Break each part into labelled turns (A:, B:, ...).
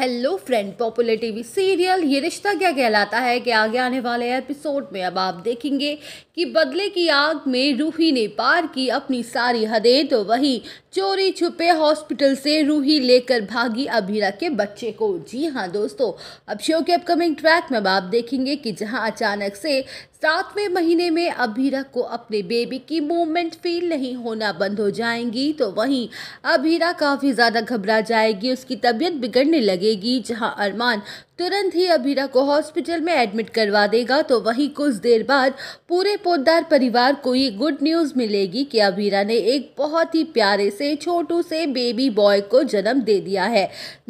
A: hello friend popular TV serial Yeh Rishta क्या कहलाता है कि आगे आने वाले एपिसोड में अब आप देखेंगे कि बदले की आग में रूही ने पार की अपनी सारी हदें तो वही चोरी छुपे हॉस्पिटल से रूही लेकर भागी अभीरा के बच्चे को जी हाँ दोस्तों अब शो के अपकमिंग ट्रैक में अब आप देखेंगे कि जहां अचानक से सातवें महीने में अभीरा को अपने बेबी की मूवमेंट फील नहीं होना बंद हो जाएंगी तो वहीं अभीरा काफ़ी ज़्यादा घबरा जाएगी उसकी तबीयत बिगड़ने लगेगी जहां अरमान तुरंत ही अबीरा को हॉस्पिटल में एडमिट करवा देगा तो वहीं कुछ देर बाद पूरे पोदार परिवार को ये गुड न्यूज़ मिलेगी कि अबीरा ने एक बहुत ही प्यारे से छोटू से बेबी बॉय को जन्म दे दिया है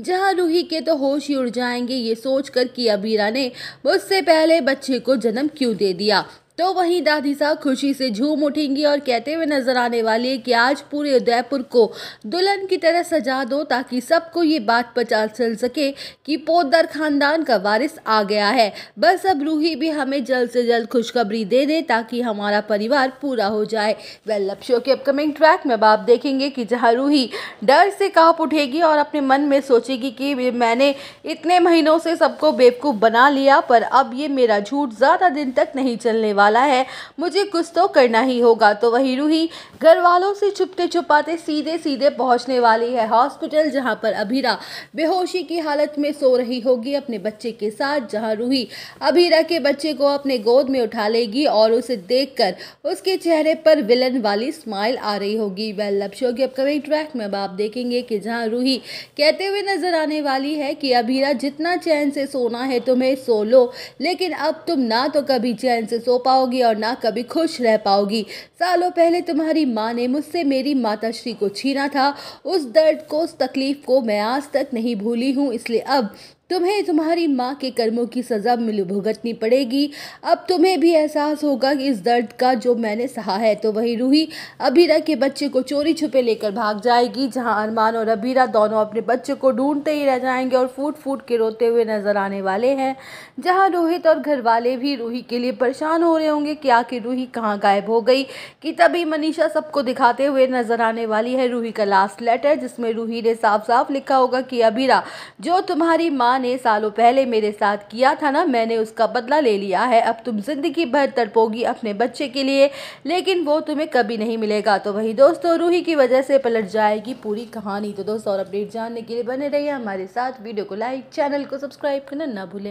A: जहां रूही के तो होश ही उड़ जाएंगे ये सोचकर कि अबीरा ने मुझसे पहले बच्चे को जन्म क्यों दे दिया तो वहीं दादी साहब खुशी से झूम उठेंगी और कहते हुए नजर आने वाली है कि आज पूरे उदयपुर को दुल्हन की तरह सजा दो ताकि सबको ये बात पता चल सके कि पोदार खानदान का वारिस आ गया है बस अब रूही भी हमें जल्द से जल्द खुशखबरी दे दे ताकि हमारा परिवार पूरा हो जाए वेल अब शो के अपकमिंग ट्रैक में बाप देखेंगे कि जहाँ रूही डर से कांप उठेगी और अपने मन में सोचेगी कि मैंने इतने महीनों से सबको बेवकूफ़ बना लिया पर अब ये मेरा झूठ ज़्यादा दिन तक नहीं चलने वाला वाला है मुझे कुछ तो करना ही होगा तो वही रूही घर वालों से छुपते छुपाते सीधे सीधे पहुंचने वाली है हॉस्पिटल जहां पर अभीरा बेहोशी की हालत में सो रही होगी अपने बच्चे के साथ जहां रूही अभीरा के बच्चे को अपने गोद में उठा लेगी और उसे देखकर उसके चेहरे पर विलन वाली स्माइल आ रही होगी वह लक्ष्य होगी अपकमिंग ट्रैक में अब आप देखेंगे कि जहाँ रूही कहते हुए नजर आने वाली है कि अभीरा जितना चैन से सोना है तुम्हें सो लो लेकिन अब तुम ना तो कभी चैन से सो पा पाओगी और ना कभी खुश रह पाओगी सालों पहले तुम्हारी माँ ने मुझसे मेरी माताश्री को छीना था उस दर्द को उस तकलीफ को मैं आज तक नहीं भूली हूँ इसलिए अब तुम्हें तुम्हारी माँ के कर्मों की सज़ा मिल भुगतनी पड़ेगी अब तुम्हें भी एहसास होगा कि इस दर्द का जो मैंने सहा है तो वही रूही अबीरा के बच्चे को चोरी छुपे लेकर भाग जाएगी जहाँ अरमान और अबीरा दोनों अपने बच्चे को ढूंढते ही रह जाएंगे और फूट फूट के रोते हुए नजर आने वाले हैं जहाँ रोहित और घर वाले भी रूही के लिए परेशान हो रहे होंगे कि आखिर रूही कहाँ गायब हो गई कि तभी मनीषा सबको दिखाते हुए नजर आने वाली है रूही का लास्ट लेटर जिसमें रूही ने साफ साफ लिखा होगा कि अबीरा जो तुम्हारी माँ ने सालों पहले मेरे साथ किया था ना मैंने उसका बदला ले लिया है अब तुम ज़िंदगी भर तड़पोगी अपने बच्चे के लिए लेकिन वो तुम्हें कभी नहीं मिलेगा तो वही दोस्तों रूही की वजह से पलट जाएगी पूरी कहानी तो दोस्तों और अपडेट जानने के लिए बने रहिए हमारे साथ वीडियो को लाइक चैनल को सब्सक्राइब करना ना भूलें